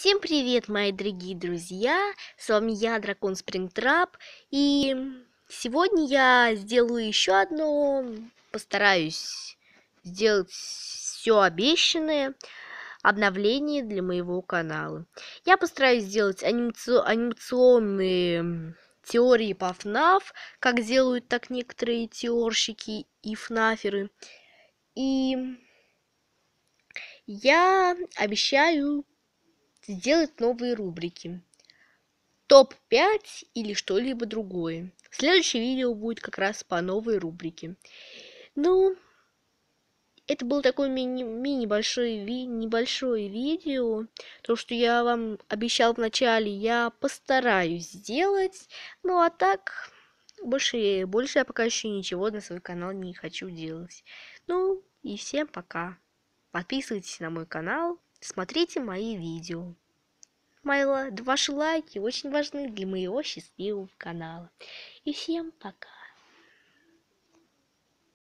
Всем привет, мои дорогие друзья! С вами я, Дракон Спрингтрап, и сегодня я сделаю еще одно, постараюсь сделать все обещанное обновление для моего канала. Я постараюсь сделать анимаци... анимационные теории по FNAF, как делают так некоторые теорщики и фнаферы. И я обещаю сделать новые рубрики. Топ-5 или что-либо другое. Следующее видео будет как раз по новой рубрике. Ну, это было такое мини-небольшое ми небольшое видео. То, что я вам обещал в начале, я постараюсь сделать. Ну, а так, больше, больше я пока еще ничего на свой канал не хочу делать. Ну, и всем пока. Подписывайтесь на мой канал. Смотрите мои видео. Мои, ваши лайки очень важны для моего счастливого канала. И всем пока.